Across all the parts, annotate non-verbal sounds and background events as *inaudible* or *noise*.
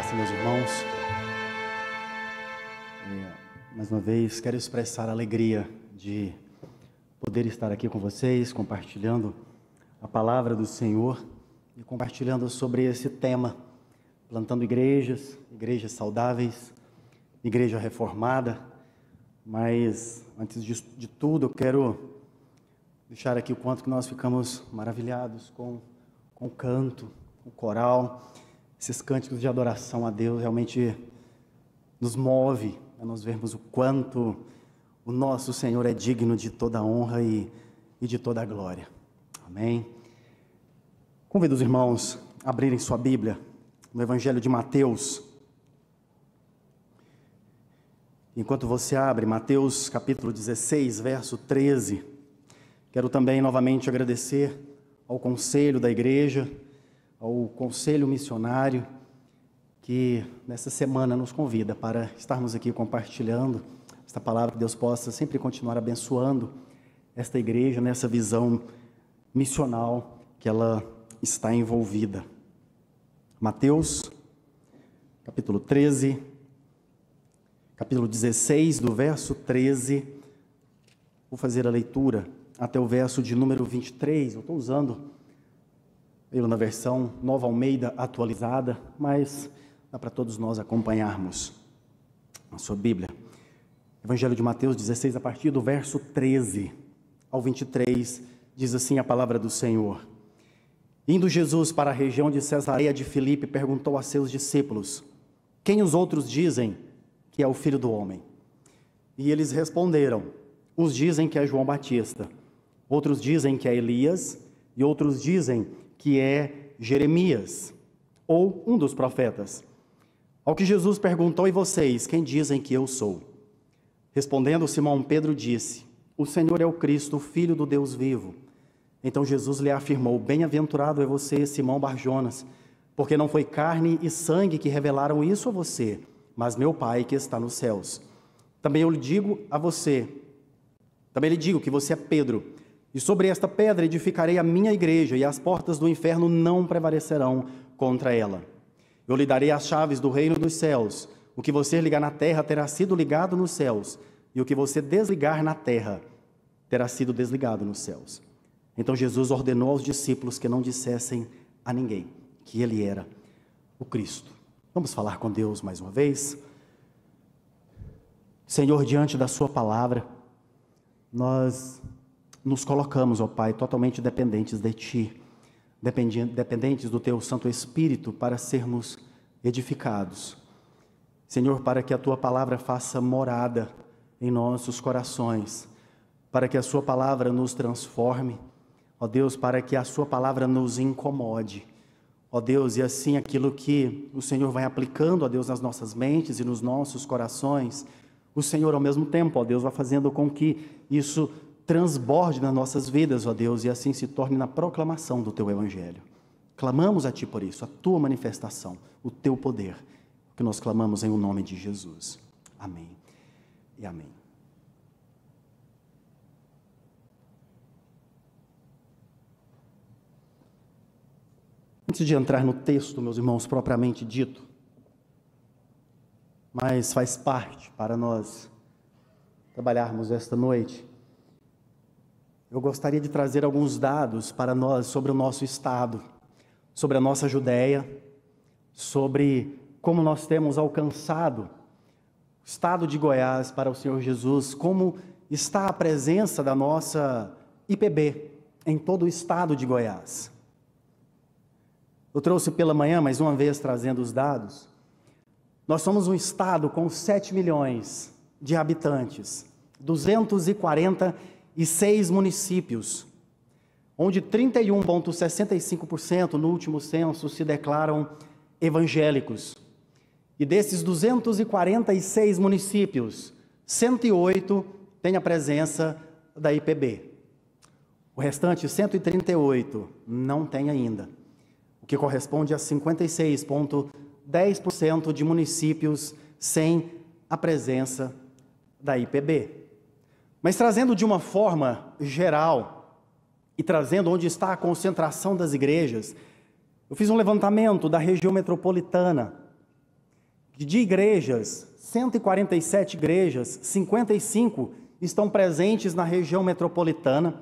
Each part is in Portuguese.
graça, meus irmãos. É, mais uma vez, quero expressar a alegria de poder estar aqui com vocês, compartilhando a palavra do Senhor e compartilhando sobre esse tema, plantando igrejas, igrejas saudáveis, igreja reformada. Mas, antes de, de tudo, eu quero deixar aqui o quanto que nós ficamos maravilhados com, com o canto, com o coral esses cânticos de adoração a Deus realmente nos move a nós vermos o quanto o nosso Senhor é digno de toda honra e, e de toda glória. Amém? Convido os irmãos a abrirem sua Bíblia no Evangelho de Mateus. Enquanto você abre Mateus capítulo 16, verso 13, quero também novamente agradecer ao conselho da igreja ao Conselho Missionário, que nessa semana nos convida para estarmos aqui compartilhando esta palavra, que Deus possa sempre continuar abençoando esta igreja nessa visão missional que ela está envolvida. Mateus, capítulo 13, capítulo 16, do verso 13, vou fazer a leitura até o verso de número 23, eu estou usando veio na versão Nova Almeida atualizada, mas dá para todos nós acompanharmos a sua Bíblia. Evangelho de Mateus 16, a partir do verso 13 ao 23, diz assim a palavra do Senhor. Indo Jesus para a região de Cesareia de Filipe, perguntou a seus discípulos: Quem os outros dizem que é o filho do homem? E eles responderam: Uns dizem que é João Batista, outros dizem que é Elias, e outros dizem que é Jeremias, ou um dos profetas. Ao que Jesus perguntou, e vocês, quem dizem que eu sou? Respondendo, Simão Pedro disse: O Senhor é o Cristo, o Filho do Deus vivo. Então Jesus lhe afirmou: Bem-aventurado é você, Simão Barjonas, porque não foi carne e sangue que revelaram isso a você, mas meu Pai que está nos céus. Também eu lhe digo a você, também lhe digo que você é Pedro, e sobre esta pedra edificarei a minha igreja, e as portas do inferno não prevalecerão contra ela. Eu lhe darei as chaves do reino dos céus. O que você ligar na terra terá sido ligado nos céus, e o que você desligar na terra terá sido desligado nos céus. Então Jesus ordenou aos discípulos que não dissessem a ninguém que ele era o Cristo. Vamos falar com Deus mais uma vez. Senhor, diante da Sua palavra, nós nos colocamos, ó Pai, totalmente dependentes de Ti, dependentes do Teu Santo Espírito para sermos edificados. Senhor, para que a Tua palavra faça morada em nossos corações, para que a Sua palavra nos transforme, ó Deus, para que a Sua palavra nos incomode. Ó Deus, e assim aquilo que o Senhor vai aplicando, ó Deus, nas nossas mentes e nos nossos corações, o Senhor, ao mesmo tempo, ó Deus, vai fazendo com que isso transborde nas nossas vidas, ó Deus, e assim se torne na proclamação do teu evangelho. Clamamos a ti por isso, a tua manifestação, o teu poder, que nós clamamos em o nome de Jesus. Amém. E amém. Antes de entrar no texto, meus irmãos, propriamente dito, mas faz parte para nós trabalharmos esta noite, eu gostaria de trazer alguns dados para nós sobre o nosso estado, sobre a nossa Judéia, sobre como nós temos alcançado o estado de Goiás para o Senhor Jesus, como está a presença da nossa IPB em todo o estado de Goiás. Eu trouxe pela manhã, mais uma vez trazendo os dados. Nós somos um estado com 7 milhões de habitantes, 240 milhões e seis municípios, onde 31,65% no último censo se declaram evangélicos. E desses 246 municípios, 108 têm a presença da IPB. O restante, 138, não tem ainda, o que corresponde a 56,10% de municípios sem a presença da IPB. Mas trazendo de uma forma geral e trazendo onde está a concentração das igrejas, eu fiz um levantamento da região metropolitana de igrejas, 147 igrejas, 55 estão presentes na região metropolitana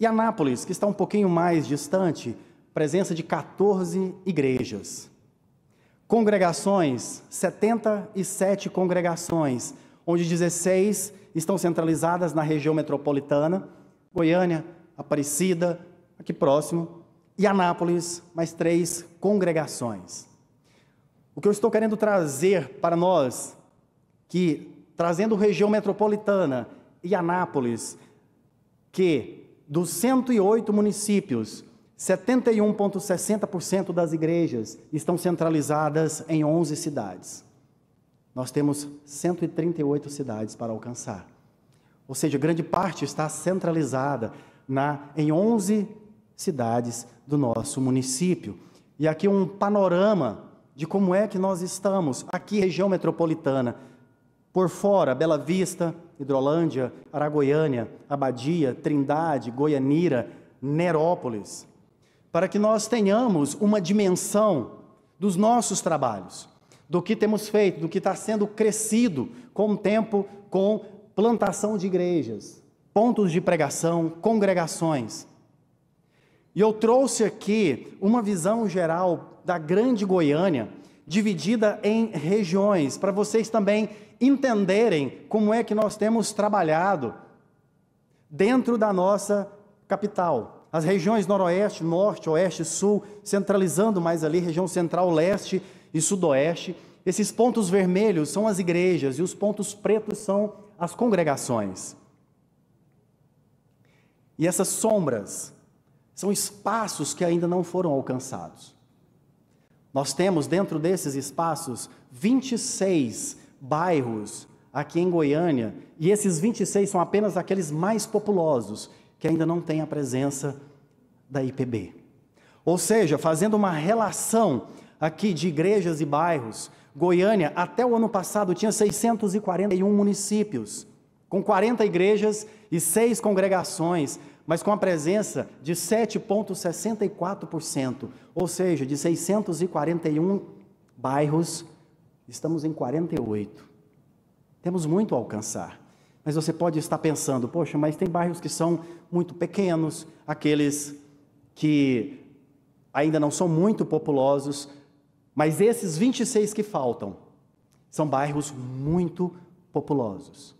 e Anápolis, que está um pouquinho mais distante, presença de 14 igrejas. Congregações, 77 congregações, onde 16 estão centralizadas na região metropolitana, Goiânia, Aparecida, aqui próximo, e Anápolis, mais três congregações. O que eu estou querendo trazer para nós, que trazendo região metropolitana e Anápolis, que dos 108 municípios, 71,60% das igrejas estão centralizadas em 11 cidades. Nós temos 138 cidades para alcançar. Ou seja, grande parte está centralizada na, em 11 cidades do nosso município. E aqui um panorama de como é que nós estamos aqui, região metropolitana. Por fora, Bela Vista, Hidrolândia, Aragoiânia, Abadia, Trindade, Goianira, Nerópolis. Para que nós tenhamos uma dimensão dos nossos trabalhos do que temos feito, do que está sendo crescido com o tempo com plantação de igrejas, pontos de pregação, congregações. E eu trouxe aqui uma visão geral da Grande Goiânia, dividida em regiões, para vocês também entenderem como é que nós temos trabalhado dentro da nossa capital. As regiões noroeste, norte, oeste, sul, centralizando mais ali, região central, leste, e sudoeste. Esses pontos vermelhos são as igrejas e os pontos pretos são as congregações. E essas sombras são espaços que ainda não foram alcançados. Nós temos dentro desses espaços 26 bairros aqui em Goiânia, e esses 26 são apenas aqueles mais populosos que ainda não têm a presença da IPB. Ou seja, fazendo uma relação aqui de igrejas e bairros. Goiânia, até o ano passado, tinha 641 municípios, com 40 igrejas e 6 congregações, mas com a presença de 7,64%, ou seja, de 641 bairros, estamos em 48. Temos muito a alcançar. Mas você pode estar pensando, poxa, mas tem bairros que são muito pequenos, aqueles que ainda não são muito populosos, mas esses 26 que faltam são bairros muito populosos.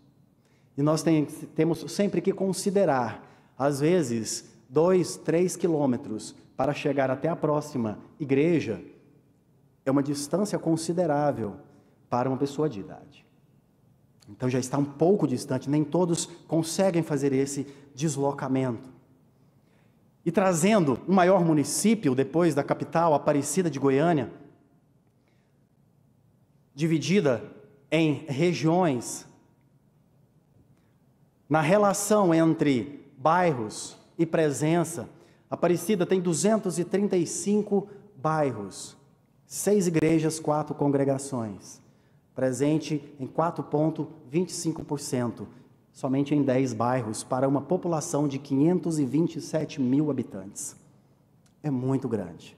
E nós tem, temos sempre que considerar, às vezes, dois, três quilômetros para chegar até a próxima igreja é uma distância considerável para uma pessoa de idade. Então já está um pouco distante, nem todos conseguem fazer esse deslocamento. E trazendo o um maior município depois da capital, Aparecida de Goiânia, dividida em regiões, na relação entre bairros e presença. Aparecida tem 235 bairros, seis igrejas, quatro congregações, presente em 4,25%, somente em 10 bairros, para uma população de 527 mil habitantes. É muito grande.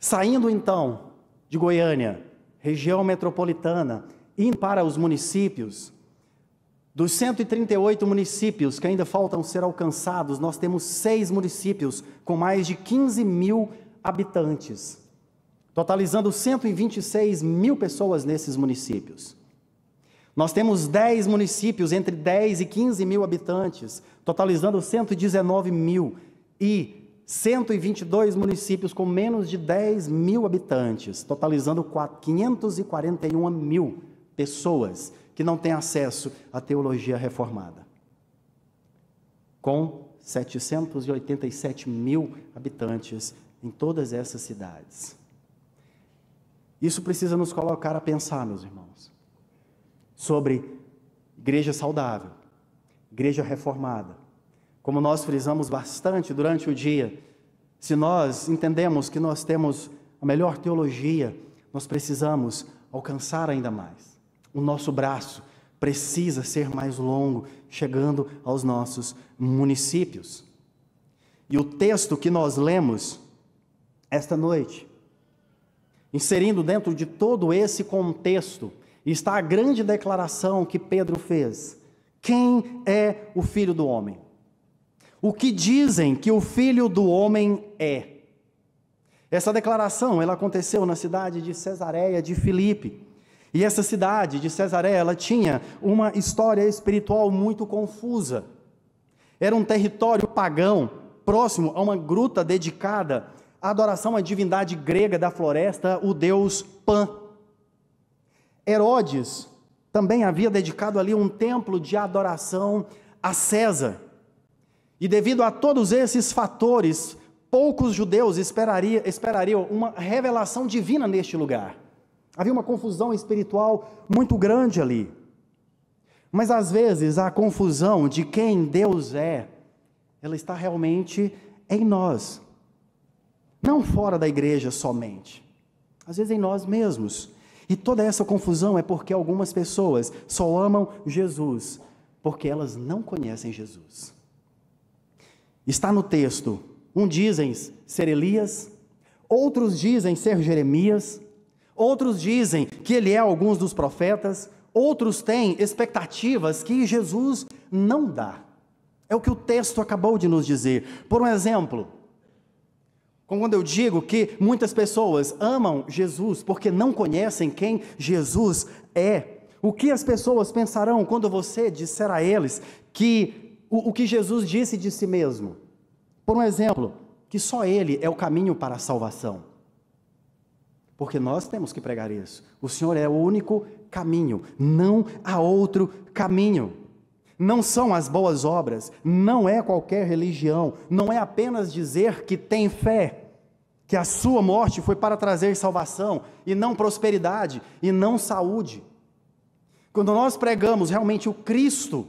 Saindo então de Goiânia, região metropolitana, indo para os municípios. Dos 138 municípios que ainda faltam ser alcançados, nós temos seis municípios com mais de 15 mil habitantes, totalizando 126 mil pessoas nesses municípios. Nós temos 10 municípios entre 10 e 15 mil habitantes, totalizando 119 mil. E 122 municípios com menos de 10 mil habitantes, totalizando 541 mil pessoas que não têm acesso à teologia reformada. Com 787 mil habitantes em todas essas cidades. Isso precisa nos colocar a pensar, meus irmãos, sobre igreja saudável, igreja reformada, como nós frisamos bastante durante o dia, se nós entendemos que nós temos a melhor teologia, nós precisamos alcançar ainda mais. O nosso braço precisa ser mais longo, chegando aos nossos municípios. E o texto que nós lemos esta noite, inserindo dentro de todo esse contexto, está a grande declaração que Pedro fez: Quem é o filho do homem? o que dizem que o filho do homem é. Essa declaração ela aconteceu na cidade de Cesareia de Filipe. E essa cidade de Cesareia ela tinha uma história espiritual muito confusa. Era um território pagão, próximo a uma gruta dedicada à adoração à divindade grega da floresta, o deus Pan. Herodes também havia dedicado ali um templo de adoração a César. E devido a todos esses fatores, poucos judeus esperaria, esperariam uma revelação divina neste lugar. Havia uma confusão espiritual muito grande ali. Mas às vezes a confusão de quem Deus é, ela está realmente em nós. Não fora da igreja somente. Às vezes em nós mesmos. E toda essa confusão é porque algumas pessoas só amam Jesus, porque elas não conhecem Jesus. Está no texto. Um dizem ser Elias, outros dizem ser Jeremias, outros dizem que ele é alguns dos profetas, outros têm expectativas que Jesus não dá. É o que o texto acabou de nos dizer. Por um exemplo, quando eu digo que muitas pessoas amam Jesus porque não conhecem quem Jesus é, o que as pessoas pensarão quando você disser a eles que o, o que Jesus disse de si mesmo. Por um exemplo, que só Ele é o caminho para a salvação. Porque nós temos que pregar isso. O Senhor é o único caminho, não há outro caminho. Não são as boas obras, não é qualquer religião, não é apenas dizer que tem fé, que a sua morte foi para trazer salvação, e não prosperidade, e não saúde. Quando nós pregamos realmente o Cristo,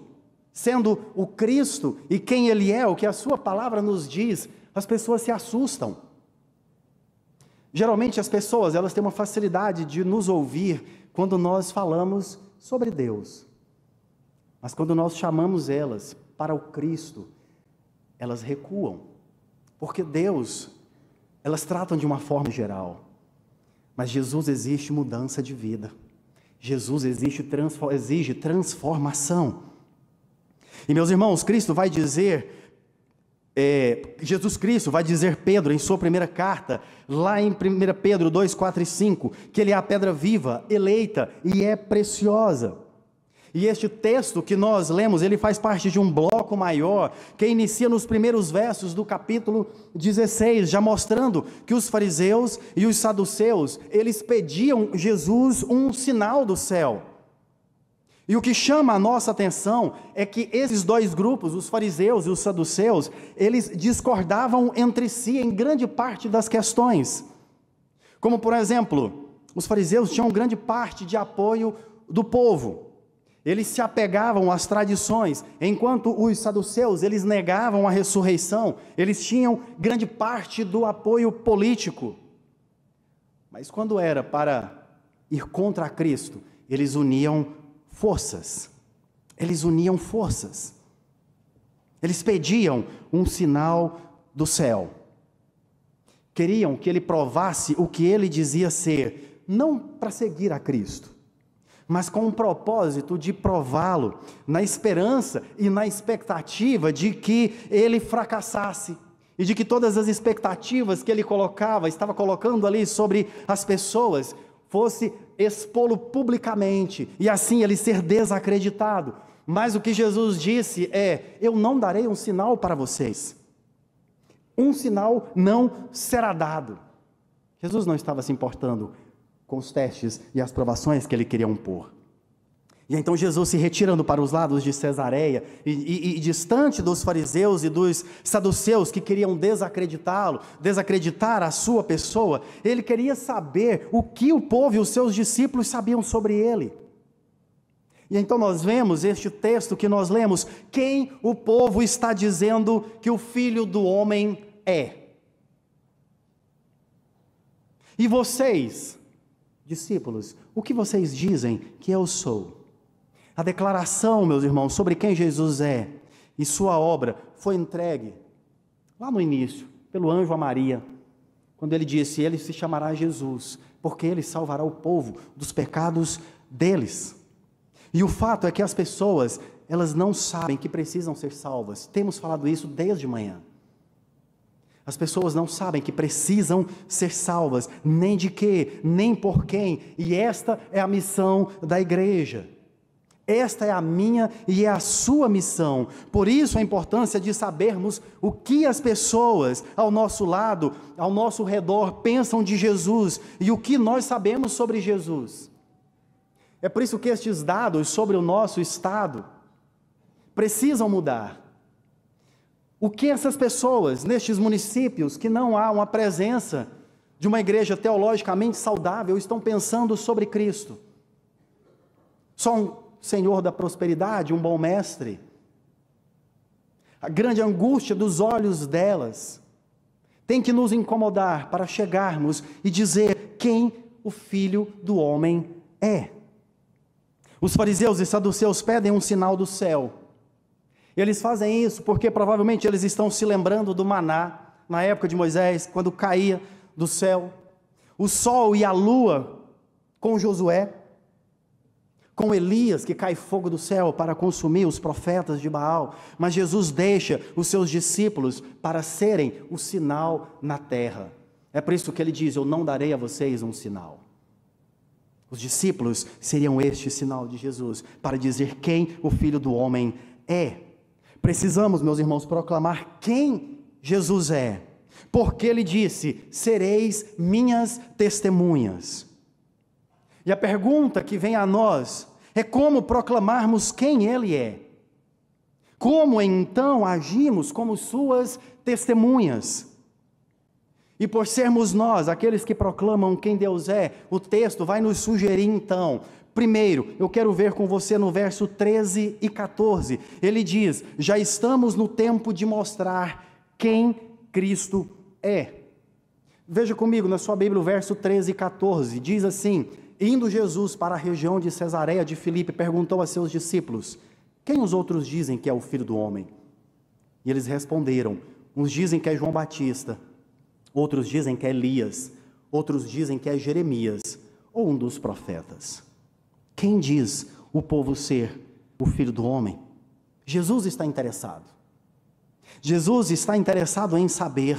sendo o Cristo e quem Ele é, o que a Sua palavra nos diz, as pessoas se assustam. Geralmente as pessoas elas têm uma facilidade de nos ouvir quando nós falamos sobre Deus, mas quando nós chamamos elas para o Cristo, elas recuam, porque Deus elas tratam de uma forma geral, mas Jesus existe mudança de vida. Jesus exige, transformação e meus irmãos, Cristo vai dizer é, Jesus Cristo vai dizer Pedro em sua primeira carta, lá em 1 Pedro 2, 4 e 5, que ele é a pedra viva, eleita e é preciosa. E este texto que nós lemos, ele faz parte de um bloco maior, que inicia nos primeiros versos do capítulo 16, já mostrando que os fariseus e os saduceus, eles pediam Jesus um sinal do céu. E o que chama a nossa atenção é que esses dois grupos, os fariseus e os saduceus, eles discordavam entre si em grande parte das questões. Como, por exemplo, os fariseus tinham grande parte de apoio do povo. Eles se apegavam às tradições, enquanto os saduceus, eles negavam a ressurreição, eles tinham grande parte do apoio político. Mas quando era para ir contra Cristo, eles uniam forças. Eles uniam forças. Eles pediam um sinal do céu. Queriam que ele provasse o que ele dizia ser, não para seguir a Cristo, mas com o propósito de prová-lo, na esperança e na expectativa de que ele fracassasse e de que todas as expectativas que ele colocava, estava colocando ali sobre as pessoas, fosse expô-lo publicamente e assim ele ser desacreditado. Mas o que Jesus disse é: Eu não darei um sinal para vocês. Um sinal não será dado. Jesus não estava se importando com os testes e as provações que ele queria impor. E então Jesus se retirando para os lados de Cesareia, e, e, e distante dos fariseus e dos saduceus que queriam desacreditá-lo, desacreditar a sua pessoa, ele queria saber o que o povo e os seus discípulos sabiam sobre ele. E então nós vemos este texto que nós lemos: quem o povo está dizendo que o filho do homem é? E vocês, discípulos, o que vocês dizem que eu sou? A declaração, meus irmãos, sobre quem Jesus é e sua obra foi entregue lá no início pelo anjo a Maria, quando ele disse: Ele se chamará Jesus, porque ele salvará o povo dos pecados deles. E o fato é que as pessoas, elas não sabem que precisam ser salvas. Temos falado isso desde manhã. As pessoas não sabem que precisam ser salvas, nem de quê, nem por quem, e esta é a missão da igreja. Esta é a minha e é a sua missão. Por isso a importância de sabermos o que as pessoas ao nosso lado, ao nosso redor, pensam de Jesus e o que nós sabemos sobre Jesus. É por isso que estes dados sobre o nosso estado precisam mudar. O que essas pessoas nestes municípios que não há uma presença de uma igreja teologicamente saudável estão pensando sobre Cristo? Só um Senhor da prosperidade, um bom mestre. A grande angústia dos olhos delas tem que nos incomodar para chegarmos e dizer quem o filho do homem é. Os fariseus e saduceus pedem um sinal do céu. Eles fazem isso porque provavelmente eles estão se lembrando do maná na época de Moisés, quando caía do céu. O sol e a lua com Josué com Elias que cai fogo do céu para consumir os profetas de Baal, mas Jesus deixa os seus discípulos para serem o sinal na terra. É por isso que ele diz: Eu não darei a vocês um sinal. Os discípulos seriam este sinal de Jesus para dizer quem o Filho do Homem é. Precisamos, meus irmãos, proclamar quem Jesus é, porque ele disse: Sereis minhas testemunhas. E a pergunta que vem a nós é como proclamarmos quem Ele é. Como então agimos como Suas testemunhas? E por sermos nós, aqueles que proclamam quem Deus é, o texto vai nos sugerir então. Primeiro, eu quero ver com você no verso 13 e 14. Ele diz: Já estamos no tempo de mostrar quem Cristo é. Veja comigo na sua Bíblia o verso 13 e 14. Diz assim: Indo Jesus para a região de Cesareia de Filipe, perguntou a seus discípulos: Quem os outros dizem que é o filho do homem? E eles responderam: Uns dizem que é João Batista, outros dizem que é Elias, outros dizem que é Jeremias ou um dos profetas. Quem diz o povo ser o filho do homem? Jesus está interessado. Jesus está interessado em saber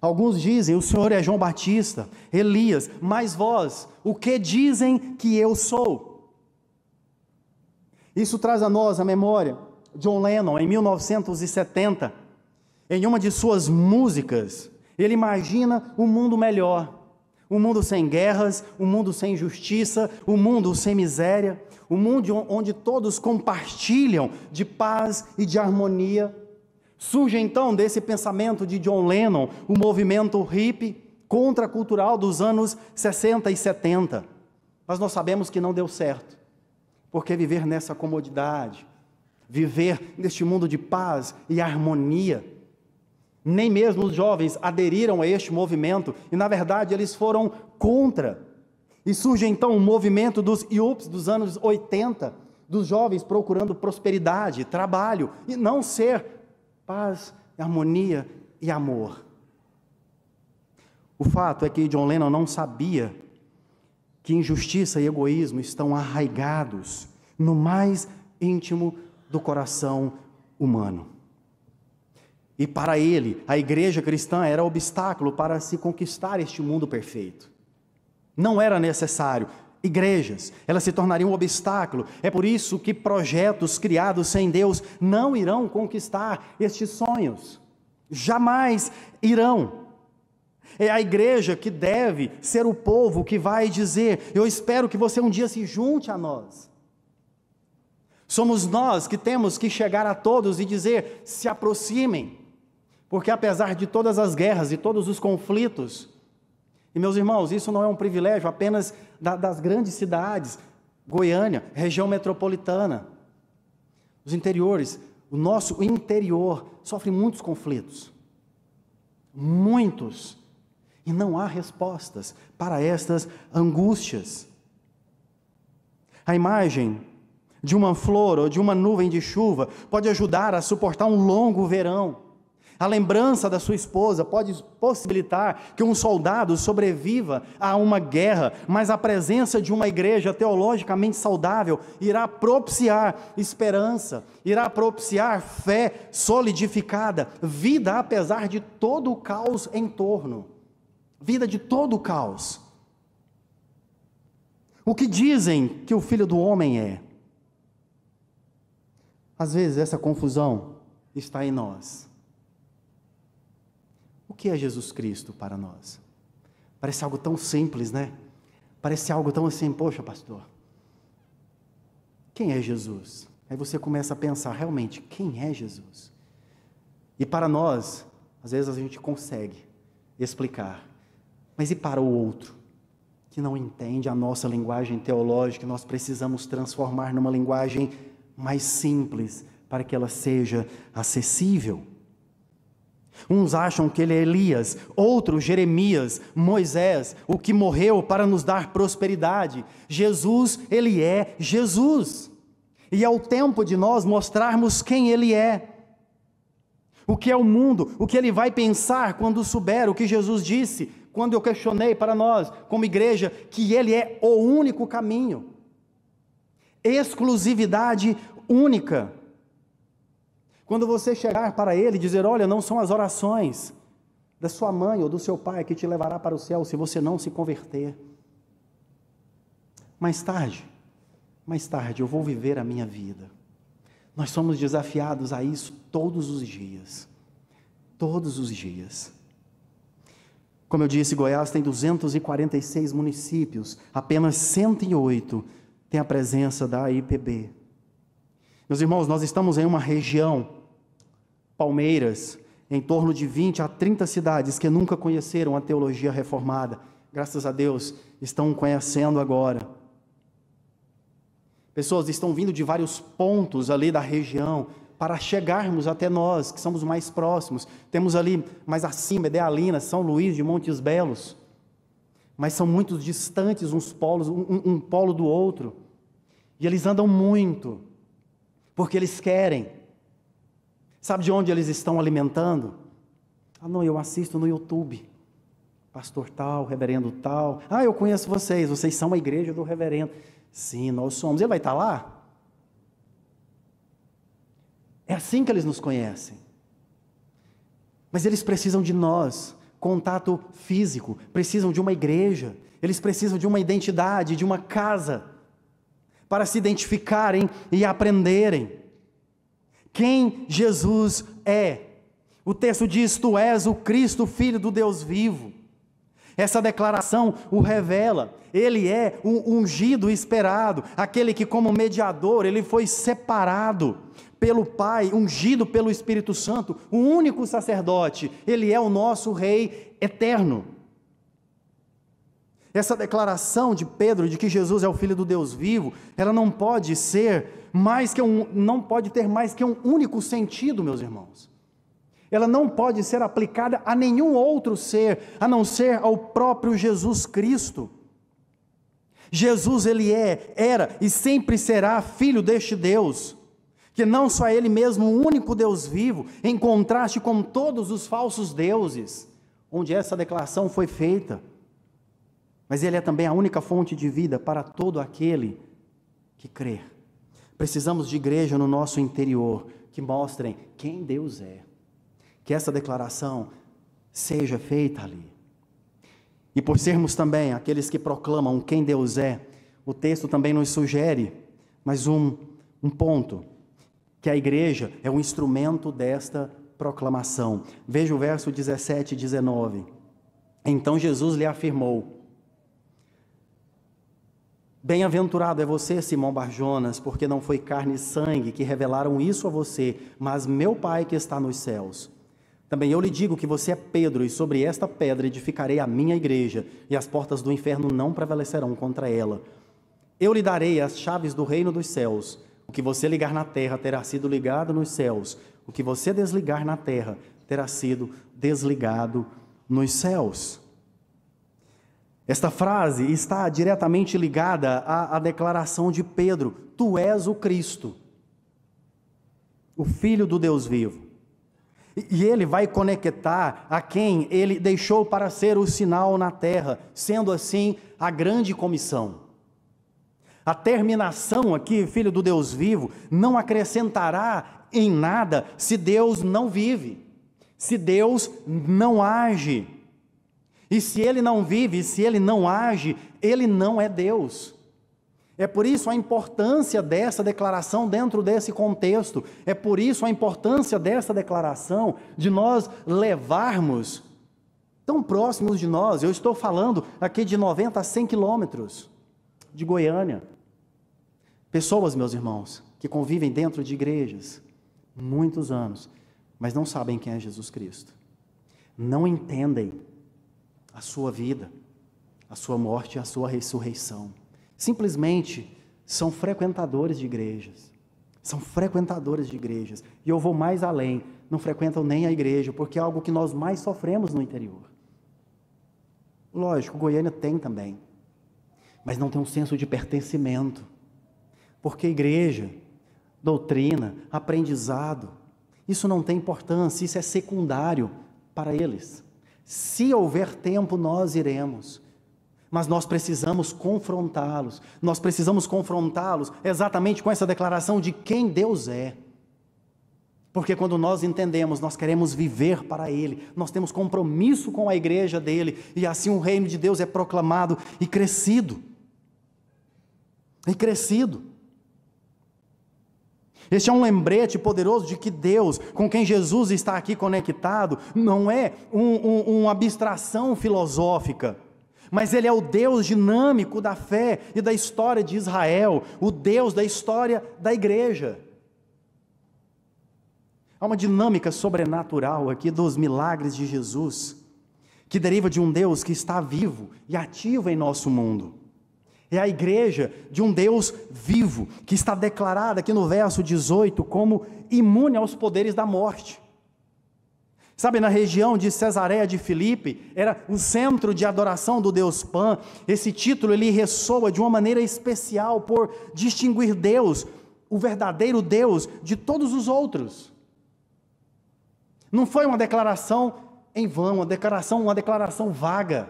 Alguns dizem: O Senhor é João Batista, Elias, mas vós, o que dizem que eu sou? Isso traz a nós a memória de John Lennon, em 1970, em uma de suas músicas, ele imagina um mundo melhor, um mundo sem guerras, um mundo sem injustiça, um mundo sem miséria, um mundo onde todos compartilham de paz e de harmonia Surge então desse pensamento de John Lennon o movimento hippie contracultural dos anos 60 e 70. Mas nós sabemos que não deu certo, porque viver nessa comodidade, viver neste mundo de paz e harmonia, nem mesmo os jovens aderiram a este movimento e, na verdade, eles foram contra. E surge então o movimento dos IUPs dos anos 80, dos jovens procurando prosperidade, trabalho e não ser paz, harmonia e amor. O fato é que John Lennon não sabia que injustiça e egoísmo estão arraigados no mais íntimo do coração humano. E para ele, a igreja cristã era obstáculo para se conquistar este mundo perfeito. Não era necessário igrejas, elas se tornariam um obstáculo. É por isso que projetos criados sem Deus não irão conquistar estes sonhos. Jamais irão. É a igreja que deve ser o povo que vai dizer: Eu espero que você um dia se junte a nós. Somos nós que temos que chegar a todos e dizer: Se aproximem. Porque apesar de todas as guerras e todos os conflitos, e, meus irmãos, isso não é um privilégio apenas da, das grandes cidades, Goiânia, região metropolitana. Os interiores, o nosso interior sofre muitos conflitos. Muitos. E não há respostas para estas angústias. A imagem de uma flor ou de uma nuvem de chuva pode ajudar a suportar um longo verão. A lembrança da sua esposa pode possibilitar que um soldado sobreviva a uma guerra, mas a presença de uma igreja teologicamente saudável irá propiciar esperança, irá propiciar fé solidificada, vida apesar de todo o caos em torno. Vida de todo o caos. O que dizem que o filho do homem é? Às vezes essa confusão está em nós que é Jesus Cristo para nós? Parece algo tão simples, né? Parece algo tão assim, poxa, pastor. Quem é Jesus? Aí você começa a pensar realmente, quem é Jesus? E para nós, às vezes a gente consegue explicar. Mas e para o outro, que não entende a nossa linguagem teológica, nós precisamos transformar numa linguagem mais simples, para que ela seja acessível? Uns acham que ele é Elias, outros Jeremias, Moisés, o que morreu para nos dar prosperidade. Jesus, ele é Jesus. E é o tempo de nós mostrarmos quem ele é. O que é o mundo, o que ele vai pensar quando souber o que Jesus disse, quando eu questionei para nós, como igreja, que ele é o único caminho. Exclusividade única. Quando você chegar para ele e dizer: Olha, não são as orações da sua mãe ou do seu pai que te levará para o céu se você não se converter. Mais tarde, mais tarde eu vou viver a minha vida. Nós somos desafiados a isso todos os dias. Todos os dias. Como eu disse, Goiás tem 246 municípios, apenas 108 tem a presença da IPB. Meus irmãos, nós estamos em uma região palmeiras, em torno de 20 a 30 cidades que nunca conheceram a teologia reformada, graças a Deus, estão conhecendo agora. Pessoas estão vindo de vários pontos ali da região para chegarmos até nós, que somos mais próximos. Temos ali mais acima, Idealina, São Luís de Montes Belos. Mas são muito distantes uns polos, um, um polo do outro. E eles andam muito, porque eles querem. Sabe de onde eles estão alimentando? Ah, não, eu assisto no YouTube. Pastor tal, reverendo tal. Ah, eu conheço vocês, vocês são a igreja do reverendo. Sim, nós somos. Ele vai estar lá? É assim que eles nos conhecem. Mas eles precisam de nós, contato físico, precisam de uma igreja, eles precisam de uma identidade, de uma casa, para se identificarem e aprenderem quem Jesus é. O texto diz: Tu és o Cristo, filho do Deus vivo. Essa declaração o revela. Ele é o ungido esperado, aquele que, como mediador, ele foi separado pelo Pai, ungido pelo Espírito Santo, o único sacerdote. Ele é o nosso Rei eterno. Essa declaração de Pedro de que Jesus é o Filho do Deus vivo, ela não pode ser mais que um, não pode ter mais que um único sentido, meus irmãos. Ela não pode ser aplicada a nenhum outro ser, a não ser ao próprio Jesus Cristo. Jesus ele é, era e sempre será filho deste Deus, que não só é ele mesmo, o único Deus vivo, em contraste com todos os falsos deuses, onde essa declaração foi feita. Mas ele é também a única fonte de vida para todo aquele que crer. Precisamos de igreja no nosso interior que mostrem quem Deus é. Que essa declaração seja feita ali. E por sermos também aqueles que proclamam quem Deus é, o texto também nos sugere mais um, um ponto: que a igreja é o instrumento desta proclamação. Veja o verso 17 e 19. Então Jesus lhe afirmou: Bem-aventurado é você, Simão Barjonas, porque não foi carne e sangue que revelaram isso a você, mas meu Pai que está nos céus. Também eu lhe digo que você é Pedro, e sobre esta pedra edificarei a minha igreja, e as portas do inferno não prevalecerão contra ela. Eu lhe darei as chaves do reino dos céus. O que você ligar na terra terá sido ligado nos céus. O que você desligar na terra terá sido desligado nos céus. Esta frase está diretamente ligada à, à declaração de Pedro: Tu és o Cristo, o Filho do Deus vivo. E, e ele vai conectar a quem ele deixou para ser o sinal na terra, sendo assim a grande comissão. A terminação aqui, filho do Deus vivo, não acrescentará em nada se Deus não vive, se Deus não age. E se ele não vive, se ele não age, ele não é Deus. É por isso a importância dessa declaração dentro desse contexto. É por isso a importância dessa declaração de nós levarmos tão próximos de nós. Eu estou falando aqui de 90 a 100 quilômetros de Goiânia. Pessoas, meus irmãos, que convivem dentro de igrejas muitos anos, mas não sabem quem é Jesus Cristo. Não entendem a sua vida, a sua morte e a sua ressurreição. Simplesmente são frequentadores de igrejas. São frequentadores de igrejas. E eu vou mais além: não frequentam nem a igreja, porque é algo que nós mais sofremos no interior. Lógico, Goiânia tem também, mas não tem um senso de pertencimento. Porque igreja, doutrina, aprendizado, isso não tem importância, isso é secundário para eles. Se houver tempo, nós iremos. Mas nós precisamos confrontá-los. Nós precisamos confrontá-los exatamente com essa declaração de quem Deus é. Porque quando nós entendemos, nós queremos viver para Ele, nós temos compromisso com a igreja dele, e assim o reino de Deus é proclamado e crescido. E crescido. Este é um lembrete poderoso de que Deus, com quem Jesus está aqui conectado, não é um, um, uma abstração filosófica, mas Ele é o Deus dinâmico da fé e da história de Israel, o Deus da história da igreja. Há uma dinâmica sobrenatural aqui dos milagres de Jesus, que deriva de um Deus que está vivo e ativo em nosso mundo. É a igreja de um Deus vivo, que está declarada aqui no verso 18 como imune aos poderes da morte. Sabe, na região de Cesareia de Filipe, era o centro de adoração do Deus Pan. Esse título ele ressoa de uma maneira especial por distinguir Deus, o verdadeiro Deus, de todos os outros. Não foi uma declaração em vão, uma declaração, uma declaração vaga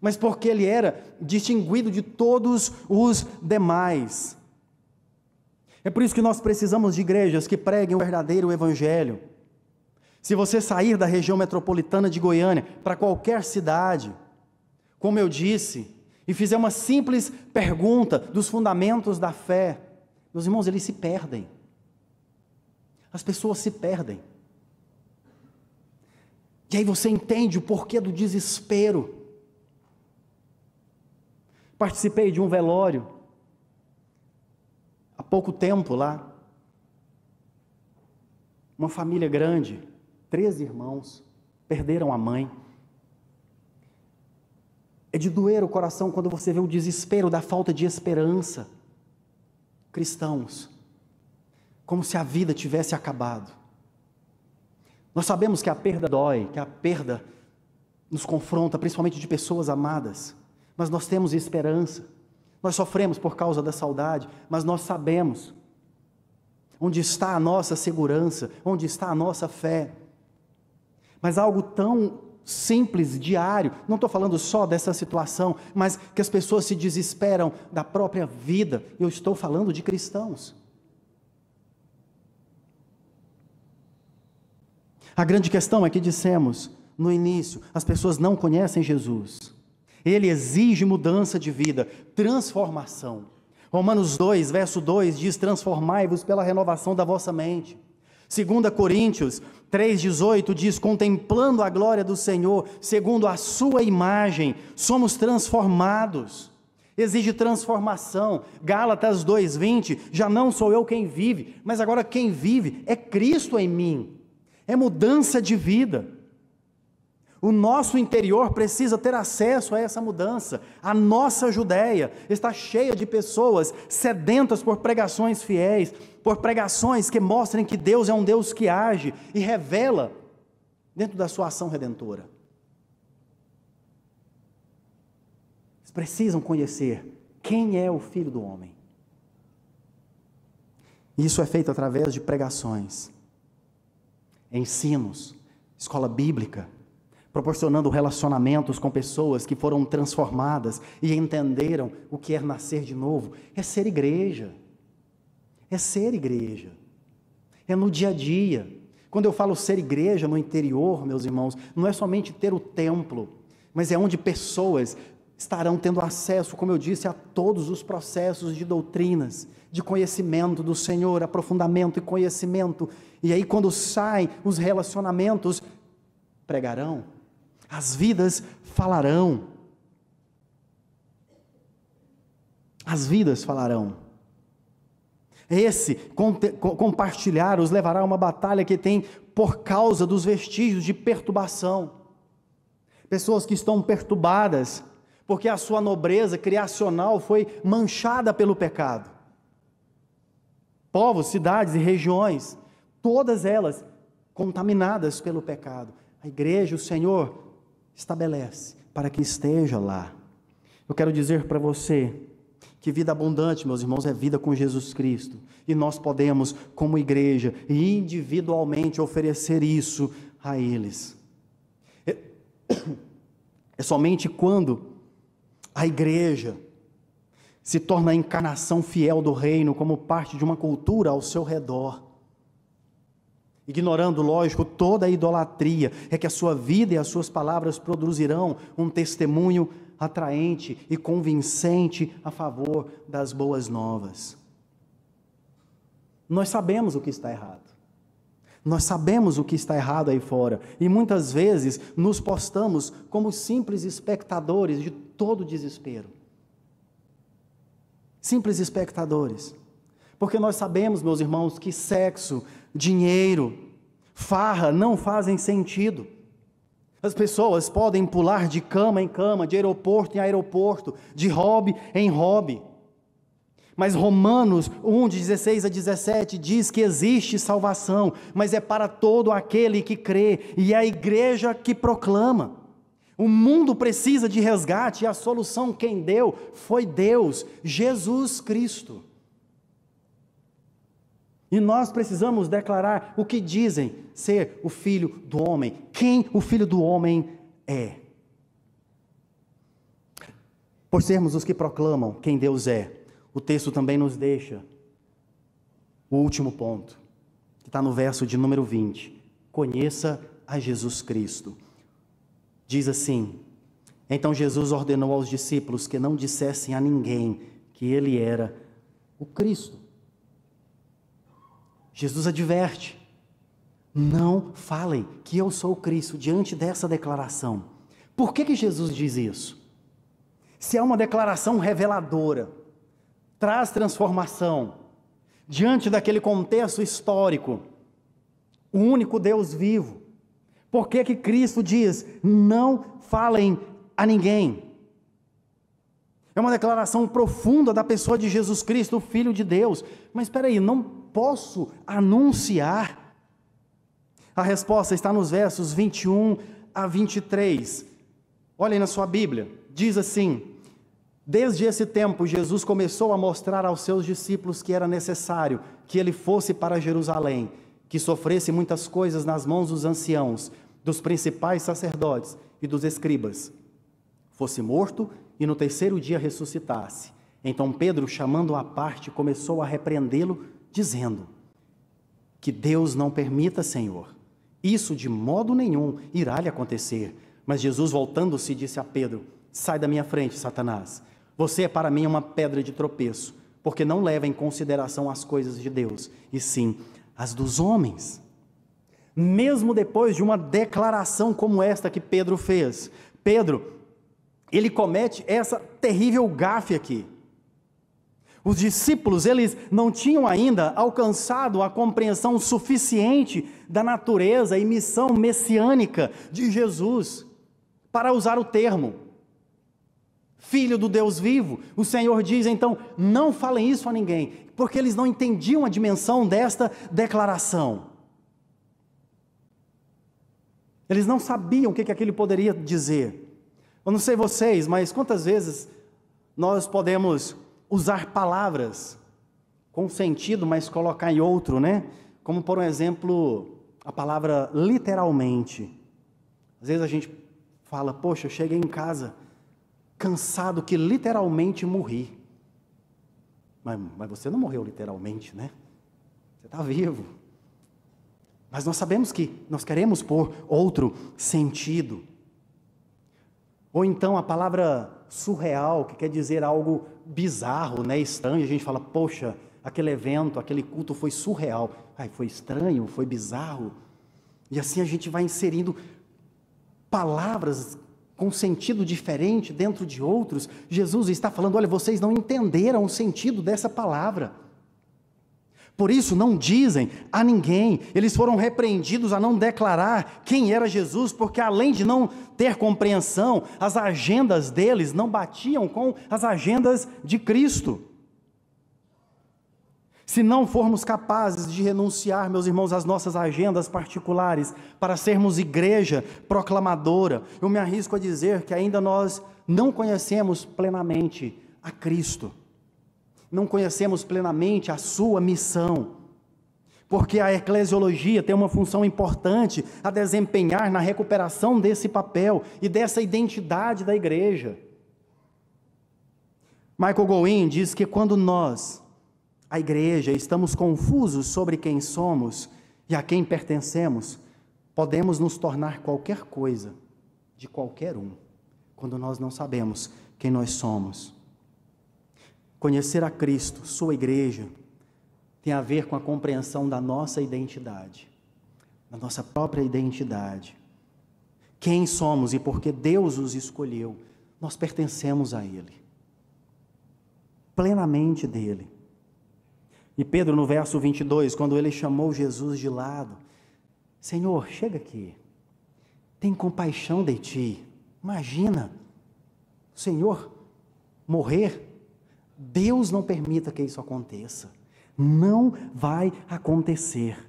mas porque ele era distinguido de todos os demais. É por isso que nós precisamos de igrejas que preguem o verdadeiro evangelho. Se você sair da região metropolitana de Goiânia para qualquer cidade, como eu disse, e fizer uma simples pergunta dos fundamentos da fé, meus irmãos, eles se perdem. As pessoas se perdem. E aí você entende o porquê do desespero Participei de um velório há pouco tempo lá. Uma família grande, três irmãos, perderam a mãe. É de doer o coração quando você vê o desespero da falta de esperança. Cristãos, como se a vida tivesse acabado. Nós sabemos que a perda dói, que a perda nos confronta, principalmente de pessoas amadas mas nós temos esperança. Nós sofremos por causa da saudade, mas nós sabemos onde está a nossa segurança, onde está a nossa fé. Mas algo tão simples, diário, não estou falando só dessa situação, mas que as pessoas se desesperam da própria vida, eu estou falando de cristãos. A grande questão é que dissemos no início: as pessoas não conhecem Jesus. Ele exige mudança de vida, transformação. Romanos 2, verso 2 diz: Transformai-vos pela renovação da vossa mente. 2 Coríntios 3,18 diz: Contemplando a glória do Senhor, segundo a Sua imagem, somos transformados. Exige transformação. Gálatas 2,20: Já não sou eu quem vive, mas agora quem vive é Cristo em mim. É mudança de vida. O nosso interior precisa ter acesso a essa mudança. A nossa Judéia está cheia de pessoas sedentas por pregações fiéis, por pregações que mostrem que Deus é um Deus que age e revela dentro da sua ação redentora. Eles precisam conhecer quem é o Filho do Homem. Isso é feito através de pregações, ensinos, escola bíblica proporcionando relacionamentos com pessoas que foram transformadas e entenderam o que é nascer de novo. É ser igreja. É ser igreja. É no dia a dia. Quando eu falo ser igreja no interior, meus irmãos, não é somente ter o templo, mas é onde pessoas estarão tendo acesso, como eu disse, a todos os processos de doutrinas, de conhecimento do Senhor, aprofundamento e conhecimento. E aí, quando saem os relacionamentos, pregarão, as vidas falarão. As vidas falarão. Esse compartilhar os levará a uma batalha que tem por causa dos vestígios de perturbação. Pessoas que estão perturbadas porque a sua nobreza criacional foi manchada pelo pecado. Povos, cidades e regiões, todas elas contaminadas pelo pecado. A igreja, o Senhor, estabelece para que esteja lá. Eu quero dizer para você que vida abundante, meus irmãos, é vida com Jesus Cristo. E nós podemos, como igreja e individualmente, oferecer isso a eles. É, *coughs* é somente quando a igreja se torna a encarnação fiel do reino como parte de uma cultura ao seu redor ignorando, lógico, toda a idolatria, é que a sua vida e as suas palavras produzirão um testemunho atraente e convincente a favor das boas novas. Nós sabemos o que está errado. Nós sabemos o que está errado aí fora e muitas vezes nos postamos como simples espectadores de todo o desespero. Simples espectadores. Porque nós sabemos, meus irmãos, que sexo, dinheiro, farra não fazem sentido. As pessoas podem pular de cama em cama, de aeroporto em aeroporto, de hobby em hobby. Mas Romanos 1, de 16 a 17, diz que existe salvação, mas é para todo aquele que crê, e é a igreja que proclama. O mundo precisa de resgate, e a solução quem deu foi Deus, Jesus Cristo. E nós precisamos declarar o que dizem ser o filho do homem, quem o filho do homem é. Por sermos os que proclamam quem Deus é, o texto também nos deixa o último ponto, que está no verso de número 20. Conheça a Jesus Cristo. Diz assim: Então Jesus ordenou aos discípulos que não dissessem a ninguém que ele era o Cristo. Jesus adverte: não falem que eu sou o Cristo diante dessa declaração. Por que, que Jesus diz isso? Se é uma declaração reveladora, traz transformação, diante daquele contexto histórico, o único Deus vivo, por que, que Cristo diz: não falem a ninguém? É uma declaração profunda da pessoa de Jesus Cristo, o Filho de Deus. Mas espera aí, não posso anunciar? A resposta está nos versos 21 a 23. Olhem na sua Bíblia, diz assim: Desde esse tempo, Jesus começou a mostrar aos seus discípulos que era necessário que ele fosse para Jerusalém, que sofresse muitas coisas nas mãos dos anciãos, dos principais sacerdotes e dos escribas, fosse morto e no terceiro dia ressuscitasse. Então Pedro, chamando-o à parte, começou a repreendê-lo, dizendo: Que Deus não permita, Senhor. Isso de modo nenhum irá lhe acontecer. Mas Jesus, voltando-se, disse a Pedro: Sai da minha frente, Satanás. Você é para mim uma pedra de tropeço, porque não leva em consideração as coisas de Deus, e sim as dos homens. Mesmo depois de uma declaração como esta que Pedro fez, Pedro, ele comete essa terrível gafe aqui. Os discípulos, eles não tinham ainda alcançado a compreensão suficiente da natureza e missão messiânica de Jesus, para usar o termo filho do Deus vivo. O Senhor diz então: não falem isso a ninguém, porque eles não entendiam a dimensão desta declaração. Eles não sabiam o que, que aquilo poderia dizer. Eu não sei vocês, mas quantas vezes nós podemos usar palavras com sentido, mas colocar em outro, né? Como, por um exemplo, a palavra literalmente. Às vezes a gente fala, poxa, eu cheguei em casa cansado que literalmente morri. Mas, mas você não morreu literalmente, né? Você está vivo. Mas nós sabemos que nós queremos pôr outro sentido. Ou então a palavra surreal, que quer dizer algo bizarro, né, estranho. A gente fala, poxa, aquele evento, aquele culto foi surreal. Ai, foi estranho, foi bizarro. E assim a gente vai inserindo palavras com sentido diferente dentro de outros. Jesus está falando, olha, vocês não entenderam o sentido dessa palavra. Por isso não dizem a ninguém. Eles foram repreendidos a não declarar quem era Jesus, porque além de não ter compreensão, as agendas deles não batiam com as agendas de Cristo. Se não formos capazes de renunciar, meus irmãos, às nossas agendas particulares para sermos igreja proclamadora, eu me arrisco a dizer que ainda nós não conhecemos plenamente a Cristo não conhecemos plenamente a sua missão. Porque a eclesiologia tem uma função importante a desempenhar na recuperação desse papel e dessa identidade da igreja. Michael Gouin diz que quando nós, a igreja, estamos confusos sobre quem somos e a quem pertencemos, podemos nos tornar qualquer coisa, de qualquer um, quando nós não sabemos quem nós somos. Conhecer a Cristo, sua igreja, tem a ver com a compreensão da nossa identidade, da nossa própria identidade. Quem somos e porque Deus os escolheu, nós pertencemos a Ele, plenamente dele. E Pedro, no verso 22, quando ele chamou Jesus de lado, Senhor, chega aqui, tem compaixão de ti, imagina, o Senhor morrer Deus não permita que isso aconteça. Não vai acontecer.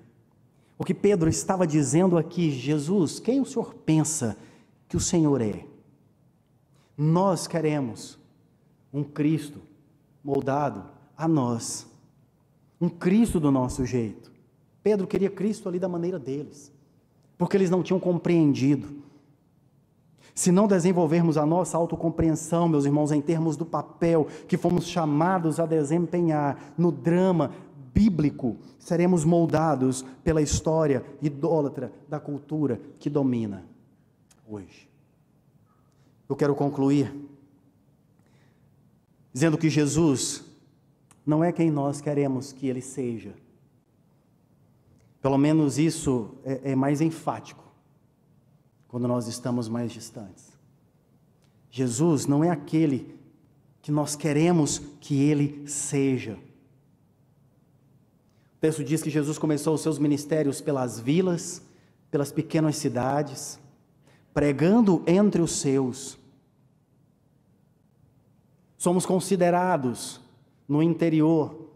O que Pedro estava dizendo aqui, Jesus, quem o senhor pensa que o senhor é? Nós queremos um Cristo moldado a nós, um Cristo do nosso jeito. Pedro queria Cristo ali da maneira deles, porque eles não tinham compreendido se não desenvolvermos a nossa autocompreensão, meus irmãos, em termos do papel que fomos chamados a desempenhar no drama bíblico, seremos moldados pela história idólatra da cultura que domina hoje. Eu quero concluir dizendo que Jesus não é quem nós queremos que ele seja. Pelo menos isso é, é mais enfático quando nós estamos mais distantes. Jesus não é aquele que nós queremos que ele seja. O texto diz que Jesus começou os seus ministérios pelas vilas, pelas pequenas cidades, pregando entre os seus. Somos considerados no interior,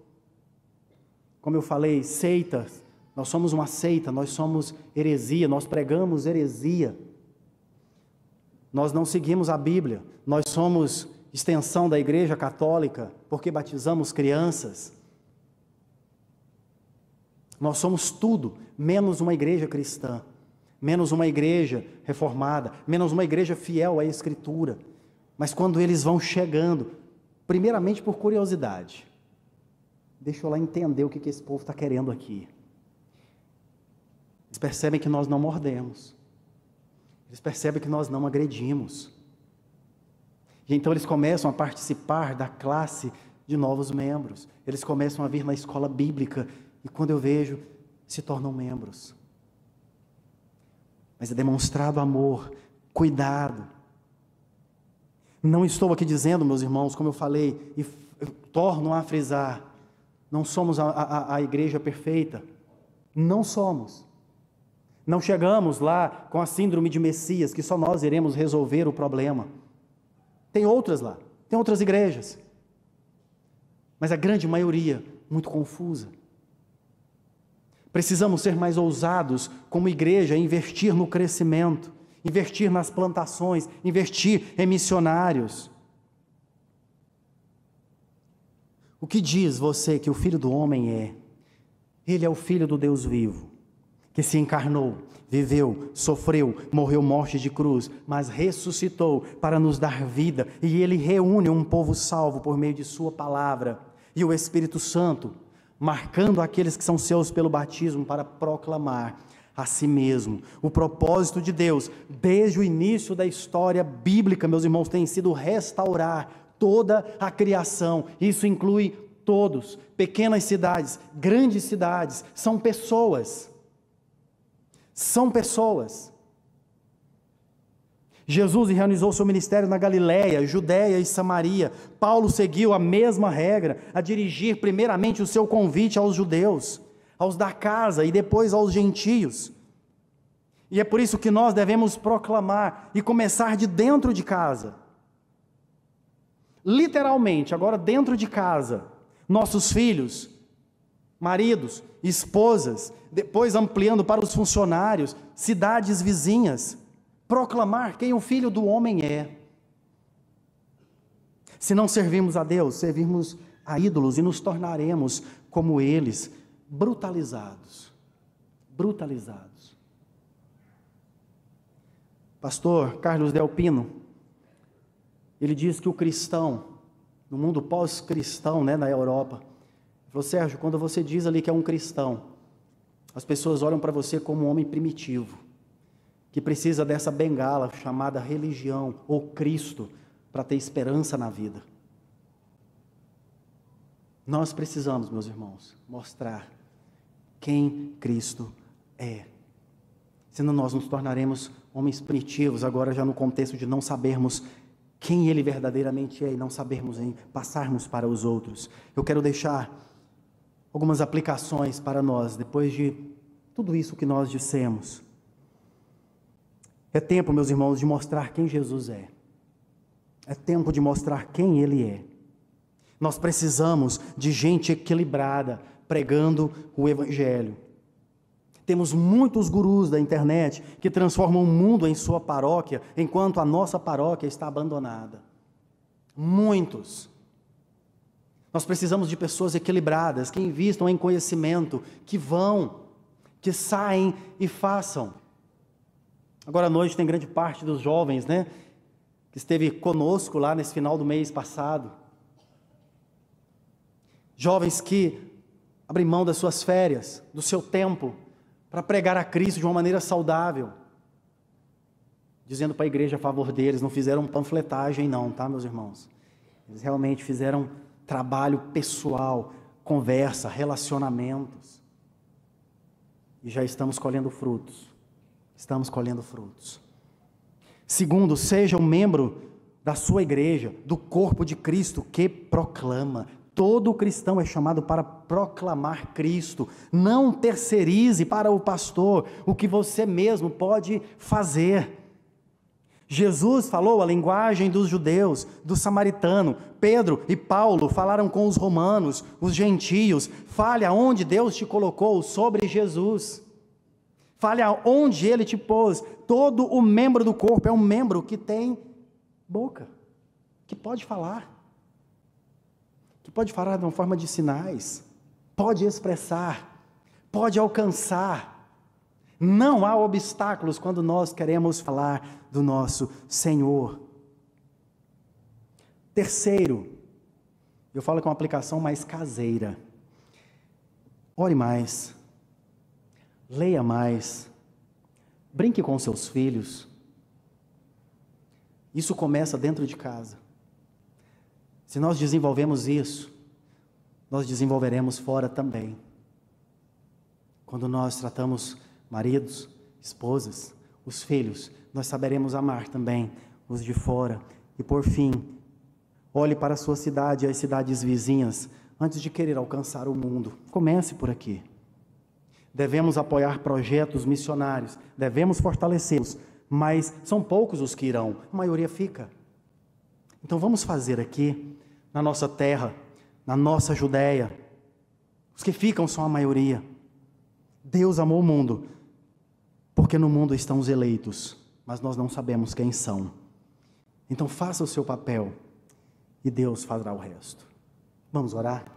como eu falei, seitas, nós somos uma seita, nós somos heresia, nós pregamos heresia. Nós não seguimos a Bíblia, nós somos extensão da Igreja Católica porque batizamos crianças. Nós somos tudo menos uma igreja cristã, menos uma igreja reformada, menos uma igreja fiel à Escritura. Mas quando eles vão chegando, primeiramente por curiosidade, deixa eu lá entender o que esse povo está querendo aqui. Eles percebem que nós não mordemos. Eles percebem que nós não agredimos. E então eles começam a participar da classe de novos membros. Eles começam a vir na escola bíblica e quando eu vejo, se tornam membros. Mas é demonstrado amor, cuidado. Não estou aqui dizendo, meus irmãos, como eu falei, e torno a frisar, não somos a, a, a igreja perfeita. Não somos. Não chegamos lá com a síndrome de Messias, que só nós iremos resolver o problema. Tem outras lá, tem outras igrejas. Mas a grande maioria, muito confusa. Precisamos ser mais ousados como igreja, investir no crescimento, investir nas plantações, investir em missionários. O que diz você que o filho do homem é? Ele é o filho do Deus vivo que se encarnou, viveu, sofreu, morreu morte de cruz, mas ressuscitou para nos dar vida, e ele reúne um povo salvo por meio de sua palavra e o Espírito Santo, marcando aqueles que são seus pelo batismo para proclamar a si mesmo. O propósito de Deus, desde o início da história bíblica, meus irmãos, tem sido restaurar toda a criação. Isso inclui todos, pequenas cidades, grandes cidades, são pessoas são pessoas. Jesus realizou seu ministério na Galiléia, Judéia e Samaria. Paulo seguiu a mesma regra, a dirigir primeiramente o seu convite aos judeus, aos da casa e depois aos gentios. E é por isso que nós devemos proclamar e começar de dentro de casa. Literalmente, agora dentro de casa, nossos filhos maridos, esposas, depois ampliando para os funcionários, cidades vizinhas, proclamar quem o filho do homem é. Se não servirmos a Deus, servirmos a ídolos e nos tornaremos como eles, brutalizados. Brutalizados. Pastor Carlos Delpino, ele diz que o cristão, no mundo pós-cristão, né, na Europa, Falou, Sérgio, quando você diz ali que é um cristão, as pessoas olham para você como um homem primitivo, que precisa dessa bengala chamada religião ou Cristo para ter esperança na vida. Nós precisamos, meus irmãos, mostrar quem Cristo é. Senão nós nos tornaremos homens primitivos, agora já no contexto de não sabermos quem Ele verdadeiramente é e não sabermos em passarmos para os outros. Eu quero deixar algumas aplicações para nós depois de tudo isso que nós dissemos. É tempo, meus irmãos, de mostrar quem Jesus é. É tempo de mostrar quem Ele é. Nós precisamos de gente equilibrada pregando o Evangelho. Temos muitos gurus da internet que transformam o mundo em sua paróquia, enquanto a nossa paróquia está abandonada. Muitos. Nós precisamos de pessoas equilibradas, que investam em conhecimento, que vão, que saem e façam. Agora à noite tem grande parte dos jovens, né? Que esteve conosco lá nesse final do mês passado. Jovens que abrem mão das suas férias, do seu tempo, para pregar a Cristo de uma maneira saudável. Dizendo para a igreja a favor deles, não fizeram panfletagem, não, tá, meus irmãos? Eles realmente fizeram trabalho pessoal, conversa, relacionamentos. E já estamos colhendo frutos. Estamos colhendo frutos. Segundo, seja um membro da sua igreja, do corpo de Cristo que proclama. Todo cristão é chamado para proclamar Cristo. Não terceirize para o pastor o que você mesmo pode fazer. Jesus falou a linguagem dos judeus, do samaritano. Pedro e Paulo falaram com os romanos, os gentios. Fale aonde Deus te colocou sobre Jesus. Fale aonde ele te pôs. Todo o membro do corpo é um membro que tem boca, que pode falar, que pode falar de uma forma de sinais, pode expressar, pode alcançar não há obstáculos quando nós queremos falar do nosso Senhor. Terceiro, eu falo com uma aplicação mais caseira. Ore mais, leia mais, brinque com seus filhos. Isso começa dentro de casa. Se nós desenvolvemos isso, nós desenvolveremos fora também. Quando nós tratamos maridos, esposas, os filhos, nós saberemos amar também os de fora. E por fim, olhe para a sua cidade e as cidades vizinhas antes de querer alcançar o mundo. Comece por aqui. Devemos apoiar projetos missionários, devemos fortalecê-los, mas são poucos os que irão, a maioria fica. Então vamos fazer aqui, na nossa terra, na nossa Judéia. Os que ficam são a maioria. Deus amou o mundo porque no mundo estão os eleitos, mas nós não sabemos quem são. Então faça o seu papel e Deus fará o resto. Vamos orar?